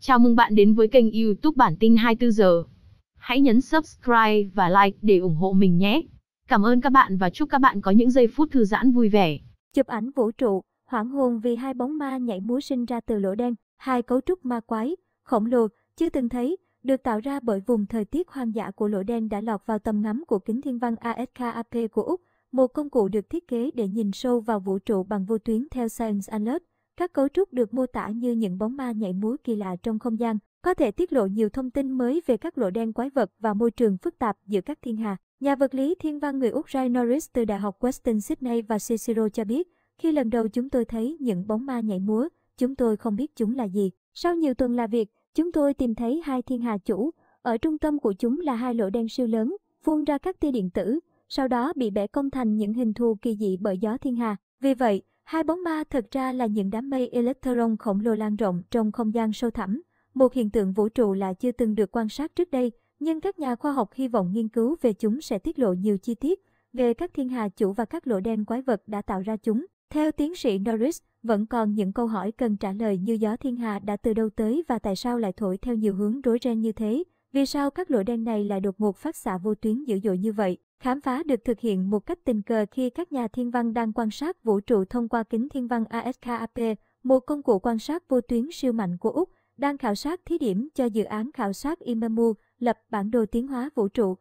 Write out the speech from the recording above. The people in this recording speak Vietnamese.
Chào mừng bạn đến với kênh YouTube Bản tin 24 giờ. Hãy nhấn subscribe và like để ủng hộ mình nhé. Cảm ơn các bạn và chúc các bạn có những giây phút thư giãn vui vẻ. Chụp ảnh vũ trụ, hoảng hồn vì hai bóng ma nhảy múa sinh ra từ lỗ đen, hai cấu trúc ma quái, khổng lồ, chưa từng thấy, được tạo ra bởi vùng thời tiết hoang dã của lỗ đen đã lọt vào tầm ngắm của kính thiên văn ASKAP của Úc, một công cụ được thiết kế để nhìn sâu vào vũ trụ bằng vô tuyến theo Science Alert. Các cấu trúc được mô tả như những bóng ma nhảy múa kỳ lạ trong không gian, có thể tiết lộ nhiều thông tin mới về các lỗ đen quái vật và môi trường phức tạp giữa các thiên hà. Nhà vật lý thiên văn người Úc Ray Norris từ Đại học Western Sydney và Cicero cho biết, khi lần đầu chúng tôi thấy những bóng ma nhảy múa, chúng tôi không biết chúng là gì. Sau nhiều tuần làm việc, chúng tôi tìm thấy hai thiên hà chủ. Ở trung tâm của chúng là hai lỗ đen siêu lớn, phun ra các tia điện tử, sau đó bị bẻ cong thành những hình thù kỳ dị bởi gió thiên hà. Vì vậy, Hai bóng ma thật ra là những đám mây electron khổng lồ lan rộng trong không gian sâu thẳm, một hiện tượng vũ trụ là chưa từng được quan sát trước đây, nhưng các nhà khoa học hy vọng nghiên cứu về chúng sẽ tiết lộ nhiều chi tiết về các thiên hà chủ và các lỗ đen quái vật đã tạo ra chúng. Theo tiến sĩ Norris, vẫn còn những câu hỏi cần trả lời như gió thiên hà đã từ đâu tới và tại sao lại thổi theo nhiều hướng rối ren như thế. Vì sao các lỗ đen này lại đột ngột phát xạ vô tuyến dữ dội như vậy? Khám phá được thực hiện một cách tình cờ khi các nhà thiên văn đang quan sát vũ trụ thông qua kính thiên văn ASKAP, một công cụ quan sát vô tuyến siêu mạnh của Úc, đang khảo sát thí điểm cho dự án khảo sát IMEMU lập bản đồ tiến hóa vũ trụ